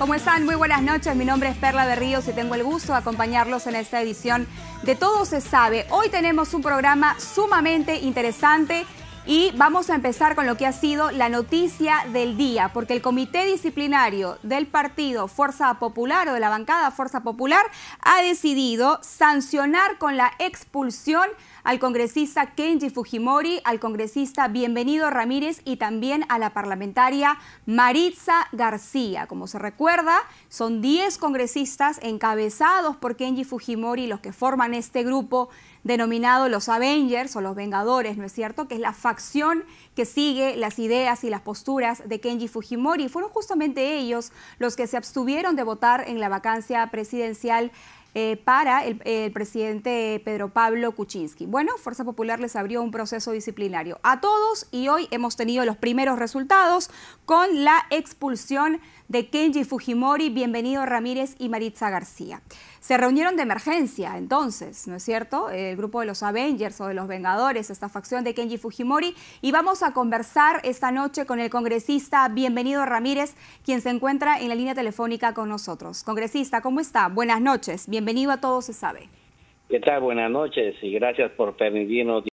¿Cómo están? Muy buenas noches. Mi nombre es Perla de Ríos y tengo el gusto de acompañarlos en esta edición de Todo se sabe. Hoy tenemos un programa sumamente interesante y vamos a empezar con lo que ha sido la noticia del día, porque el Comité Disciplinario del Partido Fuerza Popular o de la bancada Fuerza Popular ha decidido sancionar con la expulsión al congresista Kenji Fujimori, al congresista Bienvenido Ramírez y también a la parlamentaria Maritza García. Como se recuerda, son 10 congresistas encabezados por Kenji Fujimori los que forman este grupo denominado los Avengers o los Vengadores, ¿no es cierto? Que es la acción que sigue las ideas y las posturas de Kenji Fujimori. Fueron justamente ellos los que se abstuvieron de votar en la vacancia presidencial eh, para el, presidente Pedro Pablo Kuczynski. Bueno, Fuerza Popular les abrió un proceso disciplinario a todos y hoy hemos tenido los primeros resultados con la expulsión de Kenji Fujimori, Bienvenido Ramírez y Maritza García. Se reunieron de emergencia entonces, ¿no es cierto? El grupo de los Avengers o de los Vengadores, esta facción de Kenji Fujimori, y vamos a conversar esta noche con el congresista Bienvenido Ramírez, quien se encuentra en la línea telefónica con nosotros. Congresista, ¿cómo está? Buenas noches. Bienvenido a Todo Se Sabe. ¿Qué tal? Buenas noches y gracias por permitirnos